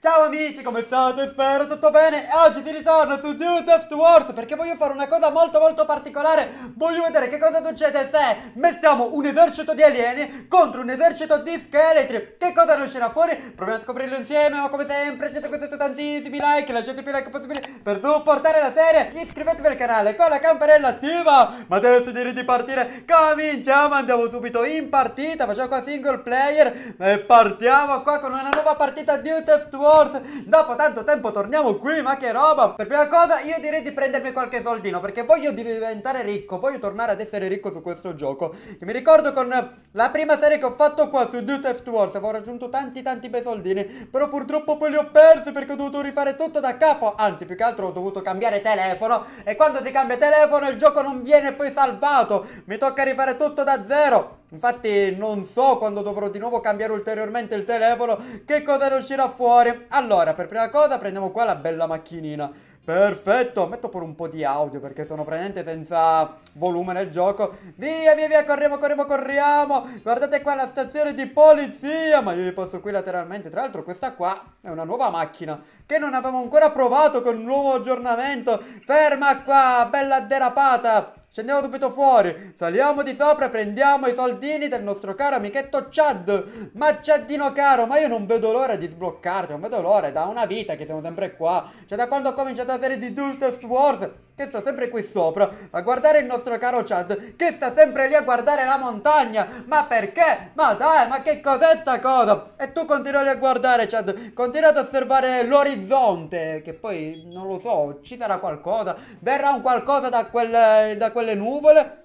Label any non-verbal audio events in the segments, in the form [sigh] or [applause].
Ciao amici, come state? Spero tutto bene e oggi ti ritorno su Dude of Wars perché voglio fare una cosa molto molto particolare Voglio vedere che cosa succede se mettiamo un esercito di alieni contro un esercito di scheletri Che cosa ne uscirà fuori? Proviamo a scoprirlo insieme ma come sempre siete questi tantissimi like, lasciate più like possibile per supportare la serie Iscrivetevi al canale con la campanella attiva Ma adesso direi di partire, cominciamo, andiamo subito in partita Facciamo qua single player e partiamo qua con una nuova partita Dude of the Wars Wars Dopo tanto tempo torniamo qui ma che roba Per prima cosa io direi di prendermi qualche soldino Perché voglio diventare ricco Voglio tornare ad essere ricco su questo gioco Che mi ricordo con la prima serie che ho fatto qua su Do Theft Wars Avevo raggiunto tanti tanti bei soldini Però purtroppo poi li ho persi perché ho dovuto rifare tutto da capo Anzi più che altro ho dovuto cambiare telefono E quando si cambia telefono il gioco non viene poi salvato Mi tocca rifare tutto da zero Infatti non so quando dovrò di nuovo cambiare ulteriormente il telefono che cosa ne uscirà fuori. Allora, per prima cosa prendiamo qua la bella macchinina. Perfetto, metto pure un po' di audio perché sono praticamente senza volume nel gioco Via, via, via, corriamo, corriamo, corriamo Guardate qua la stazione di polizia Ma io vi posso qui lateralmente Tra l'altro questa qua è una nuova macchina Che non avevamo ancora provato con un nuovo aggiornamento Ferma qua, bella derapata Scendiamo subito fuori, saliamo di sopra, prendiamo i soldini del nostro caro amichetto Chad. Ma Chadino caro, ma io non vedo l'ora di sbloccarti, non vedo l'ora, da una vita che siamo sempre qua. Cioè da quando ho cominciato la serie di Dultest Wars, che sto sempre qui sopra a guardare il nostro caro Chad, che sta sempre lì a guardare la montagna. Ma perché? Ma dai, ma che cos'è sta cosa? E tu continua lì a guardare Chad, continua ad osservare l'orizzonte, che poi non lo so, ci sarà qualcosa, verrà un qualcosa da quel... Da quel quelle nuvole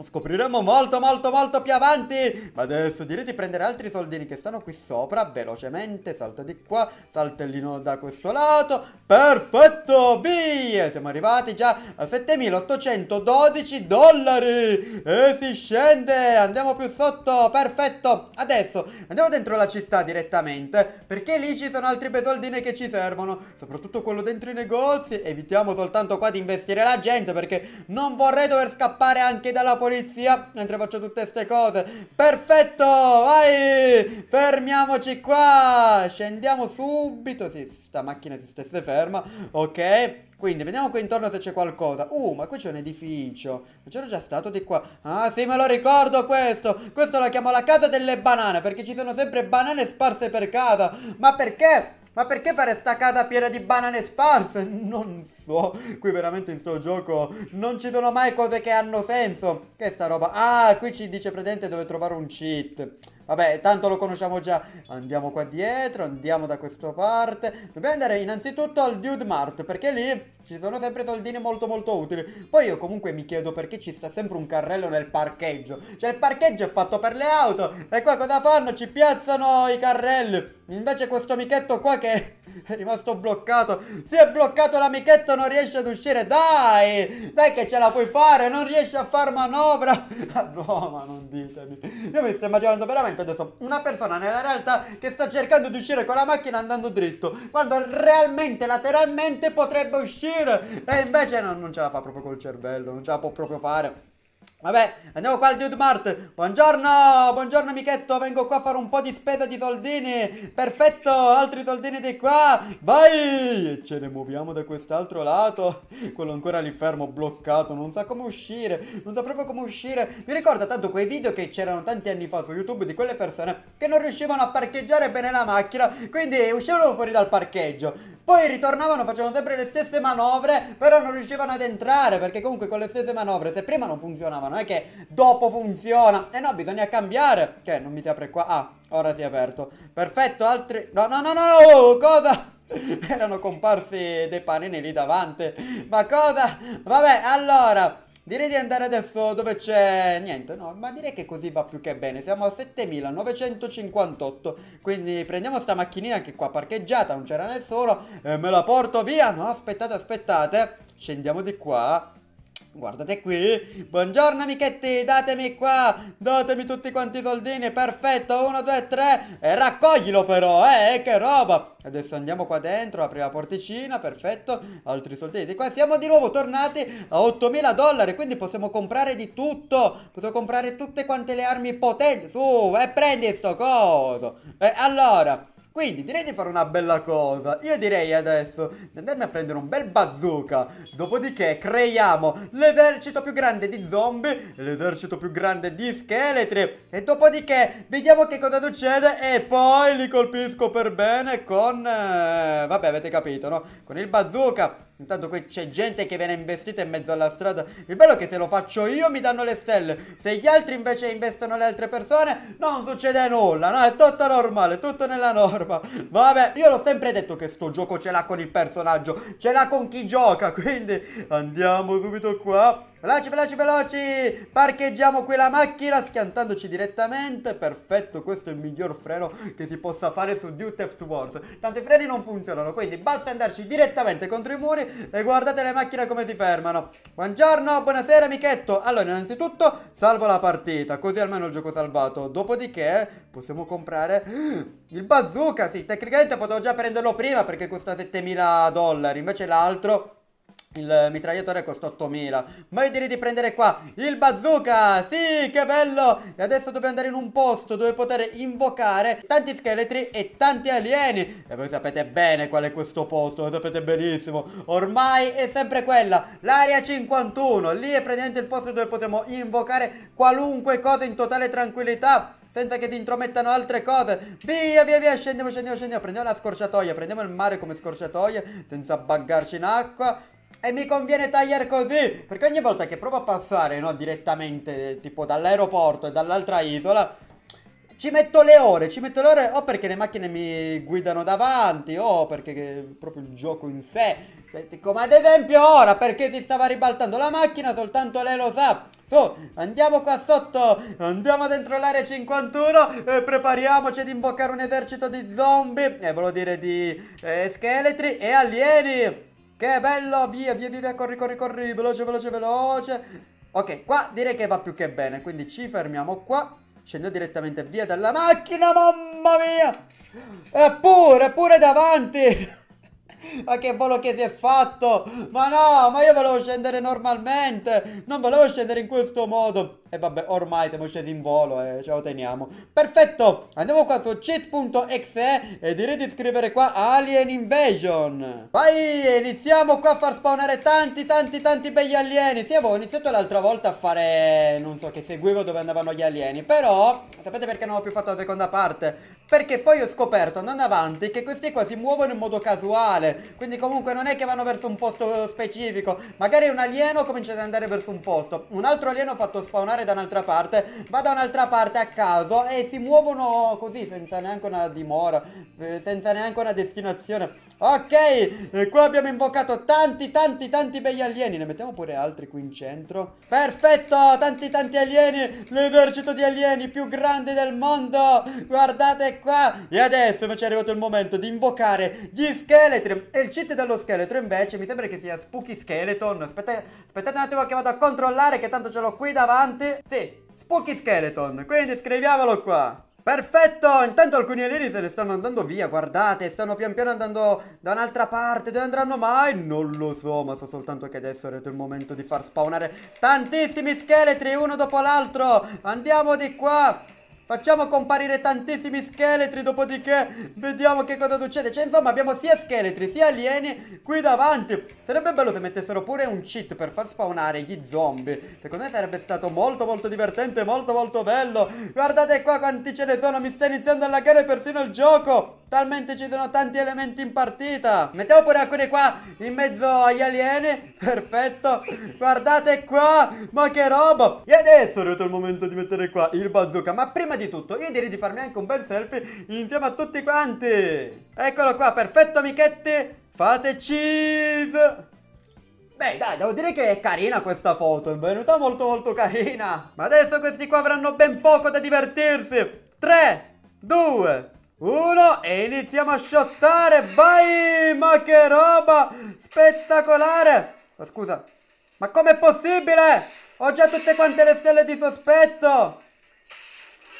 Scopriremo molto molto molto più avanti Ma adesso direi di prendere altri soldini che stanno qui sopra Velocemente salta di qua Saltellino da questo lato Perfetto via Siamo arrivati già a 7.812 dollari E si scende Andiamo più sotto Perfetto Adesso andiamo dentro la città direttamente Perché lì ci sono altri bei soldini che ci servono Soprattutto quello dentro i negozi Evitiamo soltanto qua di investire la gente Perché non vorrei dover scappare anche dalla polizia mentre faccio tutte queste cose. Perfetto, vai! Fermiamoci qua! Scendiamo subito. Sì, sta macchina si stesse ferma. Ok. Quindi vediamo qui intorno se c'è qualcosa Uh ma qui c'è un edificio C'era già stato di qua Ah sì me lo ricordo questo Questo lo chiamo la casa delle banane Perché ci sono sempre banane sparse per casa Ma perché? Ma perché fare sta casa piena di banane sparse? Non so. Qui veramente in sto gioco non ci sono mai cose che hanno senso. Che sta roba? Ah, qui ci dice presente dove trovare un cheat. Vabbè, tanto lo conosciamo già. Andiamo qua dietro, andiamo da questa parte. Dobbiamo andare innanzitutto al Dude Mart, perché lì ci sono sempre soldini molto molto utili. Poi io comunque mi chiedo perché ci sta sempre un carrello nel parcheggio. Cioè il parcheggio è fatto per le auto. E qua cosa fanno? Ci piazzano i carrelli. Invece questo amichetto qua che [laughs] è rimasto bloccato. Si è bloccato l'amichetto, non riesce ad uscire. Dai! Dai che ce la puoi fare, non riesce a far manovra. Ah [laughs] no, ma non ditemi. Io mi sto immaginando veramente addosso. Una persona nella realtà che sta cercando di uscire con la macchina andando dritto, quando realmente lateralmente potrebbe uscire e invece no, non ce la fa proprio col cervello, non ce la può proprio fare. Vabbè, andiamo qua al Dude Mart. Buongiorno, buongiorno amichetto, vengo qua a fare un po' di spesa di soldini. Perfetto, altri soldini di qua. Vai! E ce ne muoviamo da quest'altro lato. Quello ancora lì fermo, bloccato, non sa come uscire, non sa proprio come uscire. Mi ricorda tanto quei video che c'erano tanti anni fa su YouTube di quelle persone che non riuscivano a parcheggiare bene la macchina, quindi uscivano fuori dal parcheggio. Poi ritornavano, facevano sempre le stesse manovre, però non riuscivano ad entrare, perché comunque con le stesse manovre, se prima non funzionavano, non è che dopo funziona. Eh no, bisogna cambiare. Che cioè, non mi si apre qua. Ah, ora si è aperto. Perfetto, altri... No, no, no, no, oh, cosa? [laughs] Erano comparsi dei panini lì davanti. Ma cosa? Vabbè, allora... Direi di andare adesso dove c'è niente, no, ma direi che così va più che bene. Siamo a 7958, quindi prendiamo sta macchinina che qua parcheggiata, non c'era nessuno, e eh, me la porto via. No, aspettate, aspettate. Scendiamo di qua. Guardate qui, buongiorno amichetti, datemi qua, datemi tutti quanti i soldini, perfetto, uno, due, tre, e raccoglilo però, eh, eh che roba Adesso andiamo qua dentro, apri la porticina, perfetto, altri soldini qua Siamo di nuovo tornati a 8000 dollari, quindi possiamo comprare di tutto Possiamo comprare tutte quante le armi potenti, su, e prendi sto coso E allora, quindi direi di fare una bella cosa Io direi adesso di andarmi a prendere un bel bazooka Dopodiché creiamo l'esercito più grande di zombie L'esercito più grande di scheletri E dopodiché vediamo che cosa succede E poi li colpisco per bene con... Eh, vabbè avete capito no? Con il bazooka Intanto qui c'è gente che viene investita in mezzo alla strada. Il bello è che se lo faccio io mi danno le stelle. Se gli altri invece investono le altre persone, non succede nulla, no? È tutto normale, tutto nella norma. Vabbè, io l'ho sempre detto che sto gioco ce l'ha con il personaggio, ce l'ha con chi gioca, [laughs] quindi andiamo subito qua. Veloci, veloci, veloci! Parcheggiamo qui la macchina schiantandoci direttamente. Perfetto, questo è il miglior freno che si possa fare su Due Theft Wars. Tanto i freni non funzionano, quindi basta andarci direttamente contro i muri e guardate le macchine come si fermano. Buongiorno, buonasera amichetto. Allora, innanzitutto salvo la partita, così almeno il gioco è salvato. Dopodiché possiamo comprare il bazooka, sì, tecnicamente potevo già prenderlo prima perché costa 7000 dollari, invece l'altro il mitragliatore costa 8000 Ma io direi di prendere qua il bazooka Sì che bello E adesso dobbiamo andare in un posto dove poter invocare Tanti scheletri e tanti alieni E voi sapete bene qual è questo posto Lo sapete benissimo Ormai è sempre quella L'area 51 Lì è praticamente il posto dove possiamo invocare Qualunque cosa in totale tranquillità senza che si intromettano altre cose. Via, via, via, scendiamo, scendiamo, scendiamo. Prendiamo la scorciatoia, prendiamo il mare come scorciatoia, senza buggarci in acqua. E mi conviene tagliare così, perché ogni volta che provo a passare, no, direttamente, tipo dall'aeroporto e dall'altra isola, ci metto le ore, ci metto le ore o perché le macchine mi guidano davanti o perché proprio il gioco in sé. Come cioè, ad esempio ora perché si stava ribaltando la macchina, soltanto lei lo sa. Su, andiamo qua sotto, andiamo dentro l'area 51 e prepariamoci ad invocare un esercito di zombie, e eh, volevo dire di eh, scheletri e alieni. Che bello, via, via, via, corri, corri, corri, veloce, veloce, veloce. Ok, qua direi che va più che bene, quindi ci fermiamo qua. Scendo direttamente via dalla macchina, mamma mia! Eppure, pure davanti! [laughs] Ma che volo che si è fatto! Ma no, ma io volevo scendere normalmente! Non volevo scendere in questo modo! E vabbè, ormai siamo scesi in volo e eh, ce lo teniamo. Perfetto, andiamo qua su cheat.exe e direi di scrivere qua Alien Invasion. Vai, iniziamo qua a far spawnare tanti, tanti, tanti begli alieni. Sì, avevo iniziato l'altra volta a fare, non so, che seguivo dove andavano gli alieni. Però, sapete perché non ho più fatto la seconda parte? Perché poi ho scoperto, andando avanti, che questi qua si muovono in modo casuale. Quindi comunque non è che vanno verso un posto specifico. Magari un alieno comincia ad andare verso un posto. Un altro alieno ha fatto spawnare andare da un'altra parte Va da un'altra parte a caso E si muovono così senza neanche una dimora eh, Senza neanche una destinazione Ok e eh, Qua abbiamo invocato tanti tanti tanti begli alieni Ne mettiamo pure altri qui in centro Perfetto Tanti tanti alieni L'esercito di alieni più grande del mondo Guardate qua E adesso invece è arrivato il momento di invocare gli scheletri E il cheat dello scheletro invece Mi sembra che sia Spooky Skeleton Aspetta, Aspettate un attimo che vado a controllare Che tanto ce l'ho qui davanti sì, Spooky Skeleton, quindi scriviamolo qua. Perfetto, intanto alcuni alieni se ne stanno andando via, guardate, stanno pian piano andando da un'altra parte, dove andranno mai? Non lo so, ma so soltanto che adesso è arrivato il momento di far spawnare tantissimi scheletri uno dopo l'altro. Andiamo di qua, Facciamo comparire tantissimi scheletri Dopodiché vediamo che cosa succede Cioè insomma abbiamo sia scheletri sia alieni qui davanti Sarebbe bello se mettessero pure un cheat per far spawnare gli zombie Secondo me sarebbe stato molto molto divertente Molto molto bello Guardate qua quanti ce ne sono Mi sta iniziando a laggare persino il gioco Talmente ci sono tanti elementi in partita Mettiamo pure alcuni qua in mezzo agli alieni Perfetto Guardate qua Ma che roba E adesso è arrivato il momento di mettere qua il bazooka Ma prima di di tutto Io direi di farmi anche un bel selfie insieme a tutti quanti Eccolo qua, perfetto amichetti Fate cheese Beh dai, devo dire che è carina questa foto, è venuta molto molto carina Ma adesso questi qua avranno ben poco da divertirsi 3, 2, 1 e iniziamo a shottare, vai! Ma che roba spettacolare! Ma scusa, ma com'è possibile? Ho già tutte quante le stelle di sospetto!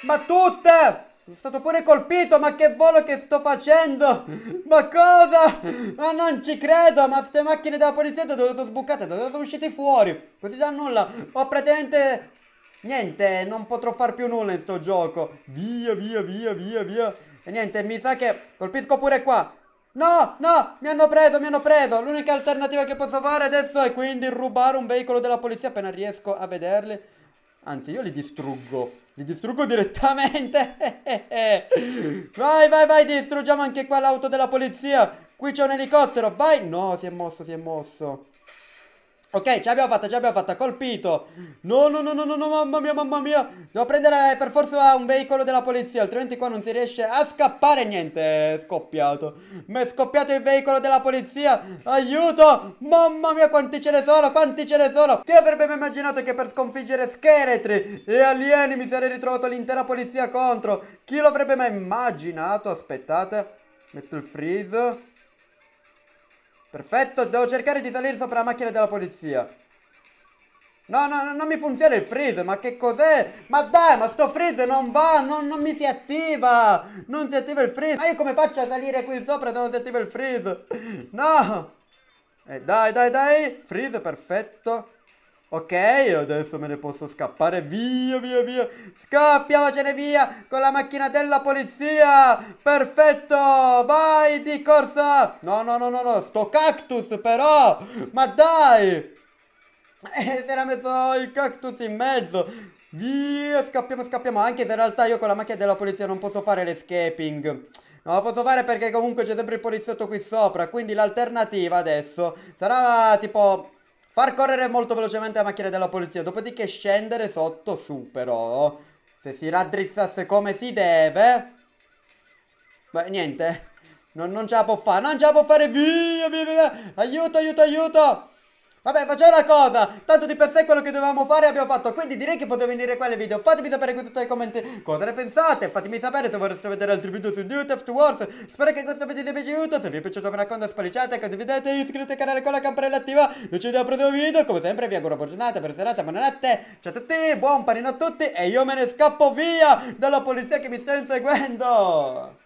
Ma tutte! Sono stato pure colpito, ma che volo che sto facendo? Ma cosa? Ma non ci credo, ma queste macchine della polizia da dove sono sbucate? Da dove sono uscite fuori? Così da nulla. Ho praticamente... Niente, non potrò far più nulla in sto gioco. Via, via, via, via, via. E niente, mi sa che colpisco pure qua. No, no, mi hanno preso, mi hanno preso. L'unica alternativa che posso fare adesso è quindi rubare un veicolo della polizia appena riesco a vederli. Anzi, io li distruggo. Li distruggo direttamente. vai, vai, vai, distruggiamo anche qua l'auto della polizia. Qui c'è un elicottero, vai. No, si è mosso, si è mosso. Ok, ce l'abbiamo fatta, ce l'abbiamo fatta, colpito No, no, no, no, no, no, mamma mia, mamma mia Devo prendere eh, per forza un veicolo della polizia Altrimenti qua non si riesce a scappare Niente, è scoppiato Mi è scoppiato il veicolo della polizia Aiuto, mamma mia Quanti ce ne sono, quanti ce ne sono Chi avrebbe mai immaginato che per sconfiggere scheletri E alieni mi sarei ritrovato L'intera polizia contro Chi l'avrebbe mai immaginato Aspettate, metto il freeze Perfetto, devo cercare di salire sopra la macchina della polizia. No, no, no, non mi funziona il freeze, ma che cos'è? Ma dai, ma sto freeze non va, non, non, mi si attiva Non si attiva il freeze Ma io come faccio a salire qui sopra se non si attiva il freeze? No eh, Dai, dai, dai, freeze perfetto Ok, adesso me ne posso scappare. Via, via, via. Scappiamocene via con la macchina della polizia. Perfetto. Vai di corsa. No, no, no, no, no. Sto cactus però. Ma dai. Eh, si era messo il cactus in mezzo. Via, scappiamo, scappiamo. Anche se in realtà io con la macchina della polizia non posso fare l'escaping. Non lo posso fare perché comunque c'è sempre il poliziotto qui sopra. Quindi l'alternativa adesso sarà tipo Far correre molto velocemente la macchina della polizia, dopodiché scendere sotto su però. Se si raddrizzasse come si deve... Beh, niente. Non, non ce la può fare, non ce la può fare, via, via, via. Aiuto, aiuto, aiuto. Vabbè, facciamo una cosa. Tanto di per sé quello che dovevamo fare abbiamo fatto. Quindi direi che poteva venire qua il video. Fatemi sapere qui sotto nei commenti cosa ne pensate. Fatemi sapere se vorreste vedere altri video su YouTube to Wars. Spero che questo video vi sia piaciuto. Se vi è piaciuto mi raccomando spaliciate, condividete, iscrivetevi al canale con la campanella attiva. Noi ci vediamo al prossimo video. Come sempre vi auguro buona giornata, buona serata, buonanotte. Ciao a tutti, buon panino a tutti e io me ne scappo via dalla polizia che mi sta inseguendo.